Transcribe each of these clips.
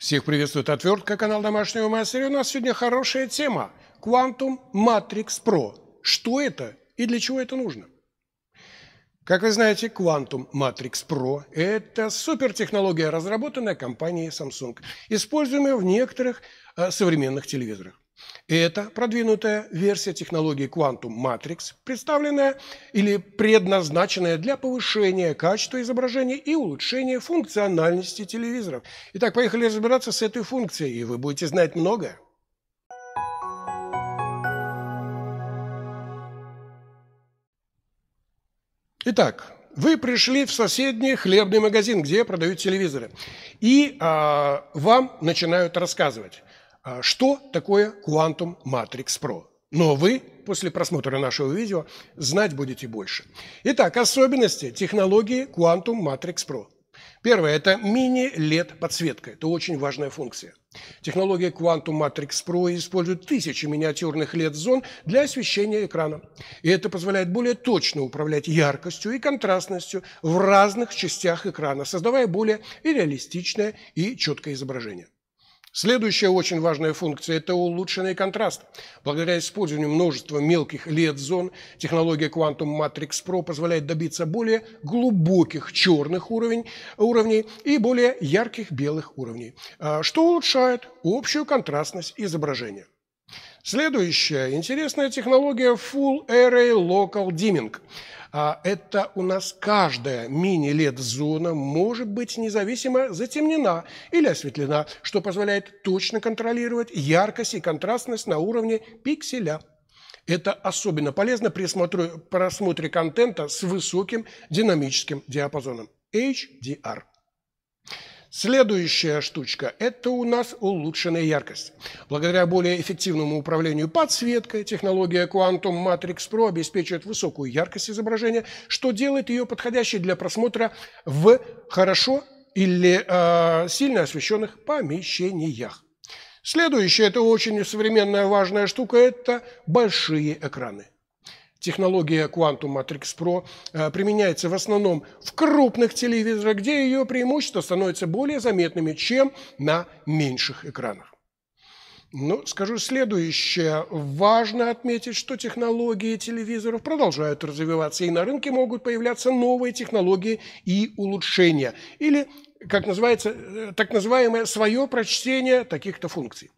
Всех приветствует отвертка, канал Домашнего Мастера. у нас сегодня хорошая тема – Quantum Matrix Pro. Что это и для чего это нужно? Как вы знаете, Quantum Matrix Pro – это супертехнология, разработанная компанией Samsung, используемая в некоторых э, современных телевизорах. Эта продвинутая версия технологии Quantum Matrix, представленная или предназначенная для повышения качества изображения и улучшения функциональности телевизоров. Итак, поехали разбираться с этой функцией, и вы будете знать многое. Итак, вы пришли в соседний хлебный магазин, где продают телевизоры, и а, вам начинают рассказывать. А что такое Quantum Matrix Pro. Но вы после просмотра нашего видео знать будете больше. Итак, особенности технологии Quantum Matrix Pro. Первое – это мини-LED подсветка. Это очень важная функция. Технология Quantum Matrix Pro использует тысячи миниатюрных LED-зон для освещения экрана. И это позволяет более точно управлять яркостью и контрастностью в разных частях экрана, создавая более и реалистичное и четкое изображение. Следующая очень важная функция – это улучшенный контраст. Благодаря использованию множества мелких LED-зон, технология Quantum Matrix Pro позволяет добиться более глубоких черных уровней и более ярких белых уровней, а, что улучшает общую контрастность изображения. Следующая интересная технология Full Array Local Dimming – а это у нас каждая мини-лед-зона может быть независимо затемнена или осветлена, что позволяет точно контролировать яркость и контрастность на уровне пикселя. Это особенно полезно при просмотре контента с высоким динамическим диапазоном HDR. Следующая штучка – это у нас улучшенная яркость. Благодаря более эффективному управлению подсветкой технология Quantum Matrix Pro обеспечивает высокую яркость изображения, что делает ее подходящей для просмотра в хорошо или э, сильно освещенных помещениях. Следующая – это очень современная важная штука, это большие экраны. Технология Quantum Matrix Pro э, применяется в основном в крупных телевизорах, где ее преимущества становятся более заметными, чем на меньших экранах. Ну, скажу следующее. Важно отметить, что технологии телевизоров продолжают развиваться, и на рынке могут появляться новые технологии и улучшения, или как называется, э, так называемое свое прочтение таких-то функций.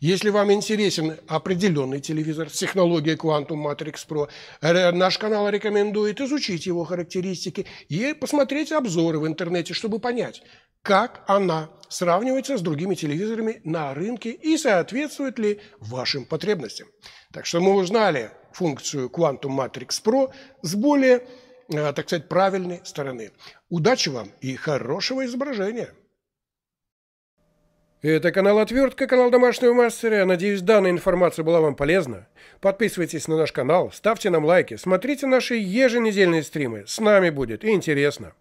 Если вам интересен определенный телевизор с технологией Quantum Matrix Pro, наш канал рекомендует изучить его характеристики и посмотреть обзоры в интернете, чтобы понять, как она сравнивается с другими телевизорами на рынке и соответствует ли вашим потребностям. Так что мы узнали функцию Quantum Matrix Pro с более Э, так сказать, правильной стороны. Удачи вам и хорошего изображения! Это канал Отвертка, канал Домашнего Мастера. Надеюсь, данная информация была вам полезна. Подписывайтесь на наш канал, ставьте нам лайки, смотрите наши еженедельные стримы. С нами будет интересно.